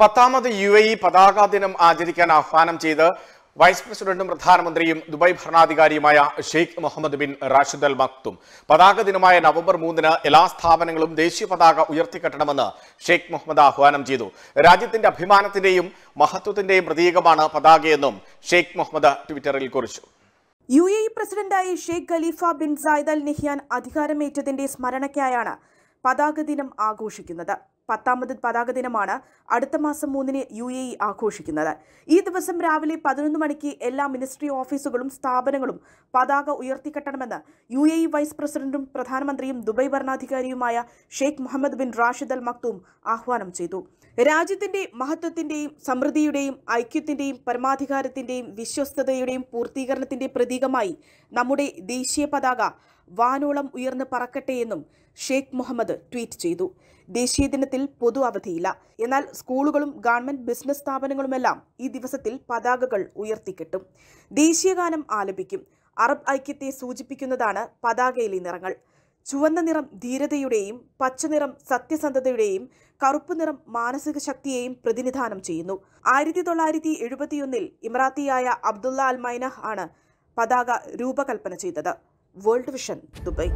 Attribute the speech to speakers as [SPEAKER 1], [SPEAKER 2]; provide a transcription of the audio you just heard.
[SPEAKER 1] പത്താമത് U A E പതാകാ ദിനം ആചരിക്കാൻ ആഹ്വാനം ചെയ്ത് വൈസ് പ്രസിഡന്റും പ്രധാനമന്ത്രിയും ദുബായ് ഭരണാധികാരിയുമായ Sheikh Mohammed bin Rashid Al Maktoum പതാക ദിനമായ നവംബർ മൂന്നിന് എല്ലാ സ്ഥാപനങ്ങളും ദേശീയ പതാക ഉയർത്തിക്കെട്ടണമെന്ന് ഷെയ്ഖ് മുഹമ്മദ് ആഹ്വാനം ചെയ്തു രാജ്യത്തിന്റെ അഭിമാനത്തിന്റെയും മഹത്വത്തിന്റെയും പ്രതീകമാണ് പതാകയെന്നും ഷെയ്ഖ് മുഹമ്മദ് ട്വിറ്ററിൽ കുറിച്ചു
[SPEAKER 2] യു എ ഇ പ്രസിഡന്റായി Sheikh Khalifa bin Zayed Al Nahyan അധികാരമേറ്റതിന്റെ സ്മരണയ്ക്കായാണ് പതാക ദിനം ആഘോഷിക്കുന്നത് പത്താമത് പതാക ദിനമാണ് അടുത്ത മാസം മൂന്നിന് യു എ ഇ ആഘോഷിക്കുന്നത് ഈ ദിവസം രാവിലെ പതിനൊന്ന് മണിക്ക് എല്ലാ മിനിസ്ട്രി ഓഫീസുകളും സ്ഥാപനങ്ങളും പതാക ഉയർത്തിക്കെട്ടണമെന്ന് യു എ ഇ വൈസ് പ്രസിഡന്റും പ്രധാനമന്ത്രിയും ദുബൈ ഭരണാധികാരിയുമായ Sheikh Mohammed bin Rashid Al Maktoum ആഹ്വാനം ചെയ്തു രാജ്യത്തിന്റെ മഹത്വത്തിന്റെയും സമൃദ്ധിയുടെയും ഐക്യത്തിന്റെയും പരമാധികാരത്തിന്റെയും വിശ്വസ്തതയുടെയും പൂർത്തീകരണത്തിന്റെ പ്രതീകമായി നമ്മുടെ ദേശീയ പതാക വാനോളം ഉയർന്നു പറക്കട്ടെയെന്നും ഷെയ്ഖ് മുഹമ്മദ് ട്വീറ്റ് ചെയ്തു ദേശീയ ദിനത്തിൽ പൊതു അവധിയില്ല എന്നാൽ സ്കൂളുകളും ഗവൺമെന്റ് ബിസിനസ് സ്ഥാപനങ്ങളുമെല്ലാം ഈ ദിവസത്തിൽ പതാകകൾ ഉയർത്തിക്കെട്ടും ദേശീയഗാനം ആലപിക്കും അറബ് ഐക്യത്തെ സൂചിപ്പിക്കുന്നതാണ് പതാകയിലെ നിറങ്ങൾ ചുവന്ന നിറം ധീരതയുടെയും പച്ചനിറം സത്യസന്ധതയുടെയും കറുപ്പ് നിറം മാനസിക ശക്തിയെയും പ്രതിനിധാനം ചെയ്യുന്നു ആയിരത്തി തൊള്ളായിരത്തി എഴുപത്തിയൊന്നിൽ ഇമറാത്തിയായ അബ്ദുള്ള അൽമൈനഹ് ആണ് പതാക രൂപകൽപ്പന ചെയ്തത് വേൾഡ് വിഷൻ ദുബൈ